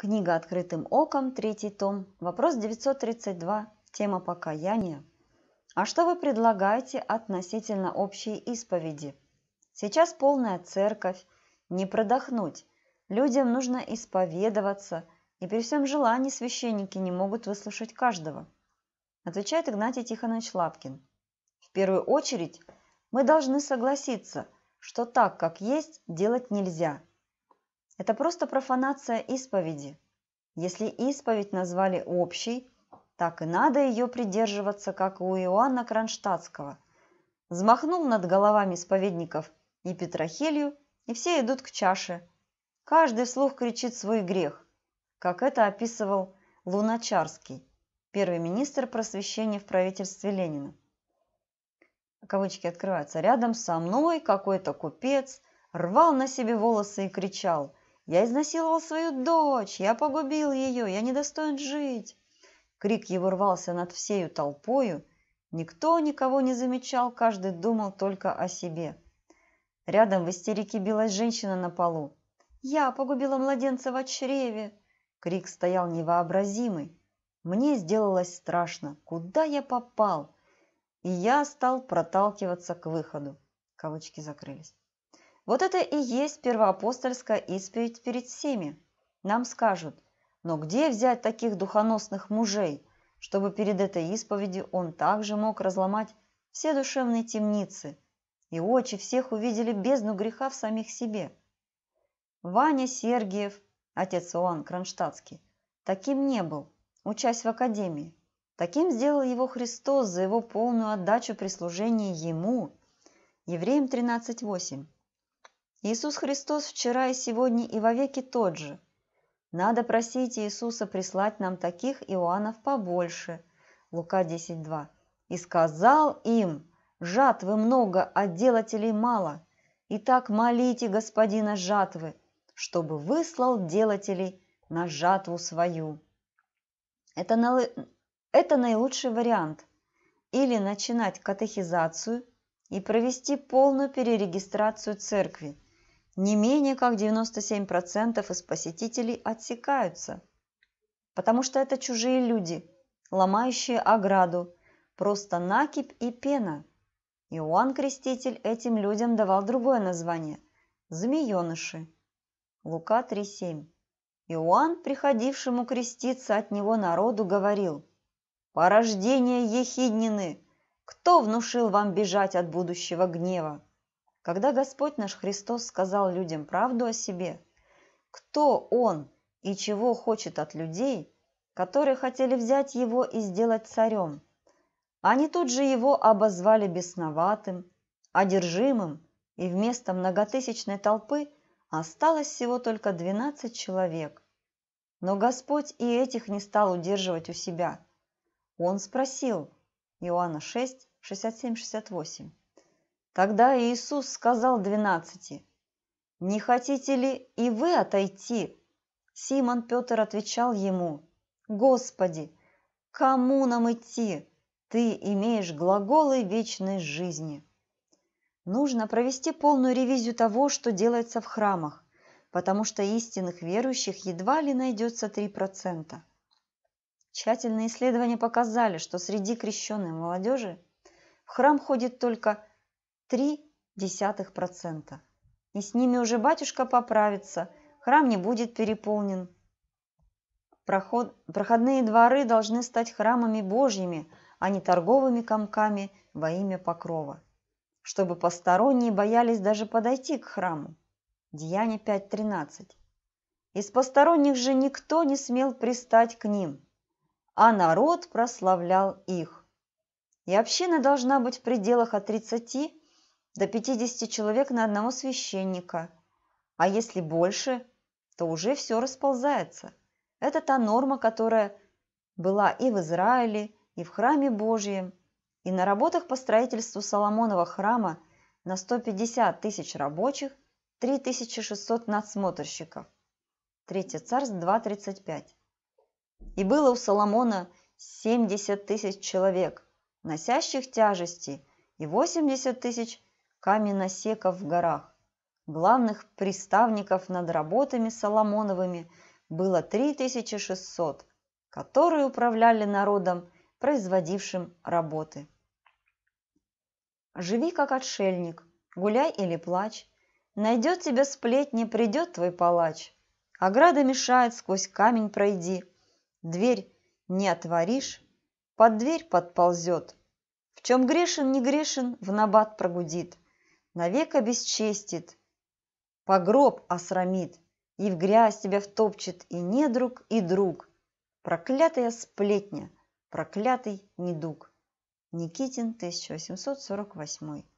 Книга «Открытым оком», третий том, вопрос 932, тема покаяния. А что вы предлагаете относительно общей исповеди? Сейчас полная церковь, не продохнуть. Людям нужно исповедоваться, и при всем желании священники не могут выслушать каждого. Отвечает Игнатий Тихонович Лапкин. В первую очередь мы должны согласиться, что так, как есть, делать нельзя – это просто профанация исповеди. Если исповедь назвали общей, так и надо ее придерживаться, как у Иоанна Кронштадтского. Взмахнул над головами исповедников и Петрохилью, и все идут к чаше. Каждый слух кричит свой грех, как это описывал Луначарский, первый министр просвещения в правительстве Ленина. Кавычки открываются. Рядом со мной какой-то купец рвал на себе волосы и кричал – я изнасиловал свою дочь, я погубил ее, я недостоин жить!» Крик его рвался над всею толпою. Никто никого не замечал, каждый думал только о себе. Рядом в истерике билась женщина на полу. «Я погубила младенца в чреве!» Крик стоял невообразимый. Мне сделалось страшно. Куда я попал? И я стал проталкиваться к выходу. Кавычки закрылись. Вот это и есть первоапостольская исповедь перед всеми. Нам скажут, но где взять таких духоносных мужей, чтобы перед этой исповедью он также мог разломать все душевные темницы, и очи всех увидели бездну греха в самих себе. Ваня Сергиев, отец Иоанн Кронштадтский, таким не был, учась в академии. Таким сделал его Христос за его полную отдачу при служении Ему. Евреям 13.8. Иисус Христос вчера и сегодня и вовеки тот же. Надо просить Иисуса прислать нам таких Иоаннов побольше. Лука 10.2. И сказал им, жатвы много, а делателей мало. Итак, молите Господина жатвы, чтобы выслал делателей на жатву свою. Это, на... это наилучший вариант. Или начинать катехизацию и провести полную перерегистрацию церкви – не менее как 97% из посетителей отсекаются, потому что это чужие люди, ломающие ограду, просто накипь и пена. Иоанн Креститель этим людям давал другое название – змееныши. Лука 3.7. Иоанн, приходившему креститься от него народу, говорил «Порождение ехиднины! Кто внушил вам бежать от будущего гнева?» Когда Господь наш Христос сказал людям правду о себе, кто Он и чего хочет от людей, которые хотели взять Его и сделать царем, они тут же Его обозвали бесноватым, одержимым, и вместо многотысячной толпы осталось всего только двенадцать человек. Но Господь и этих не стал удерживать у себя. Он спросил, Иоанна 6, 67-68, Тогда Иисус сказал двенадцати, «Не хотите ли и вы отойти?» Симон Петр отвечал ему, «Господи, кому нам идти? Ты имеешь глаголы вечной жизни». Нужно провести полную ревизию того, что делается в храмах, потому что истинных верующих едва ли найдется 3%. Тщательные исследования показали, что среди крещенной молодежи в храм ходит только 3,3%. И с ними уже батюшка поправится, храм не будет переполнен. Проход... Проходные дворы должны стать храмами Божьими, а не торговыми комками во имя покрова, чтобы посторонние боялись даже подойти к храму. Деяние 5.13. Из посторонних же никто не смел пристать к ним, а народ прославлял их. И община должна быть в пределах от 30 до 50 человек на одного священника. А если больше, то уже все расползается. Это та норма, которая была и в Израиле, и в храме Божьем, и на работах по строительству Соломонова храма на 150 тысяч рабочих, 3600 надсмотрщиков. Третье царств 2.35. И было у Соломона 70 тысяч человек, носящих тяжести, и 80 тысяч каменосеков в горах. Главных приставников над работами Соломоновыми было 3600, которые управляли народом, производившим работы. Живи как отшельник, гуляй или плачь, Найдет тебя сплетни, придет твой палач. Ограда мешает, сквозь камень пройди. Дверь не отворишь, под дверь подползет. В чем грешен, не грешен, в набат прогудит навек обесчестит, погроб осрамит и в грязь тебя втопчет и недруг, и друг. Проклятая сплетня, проклятый недуг. Никитин, 1848.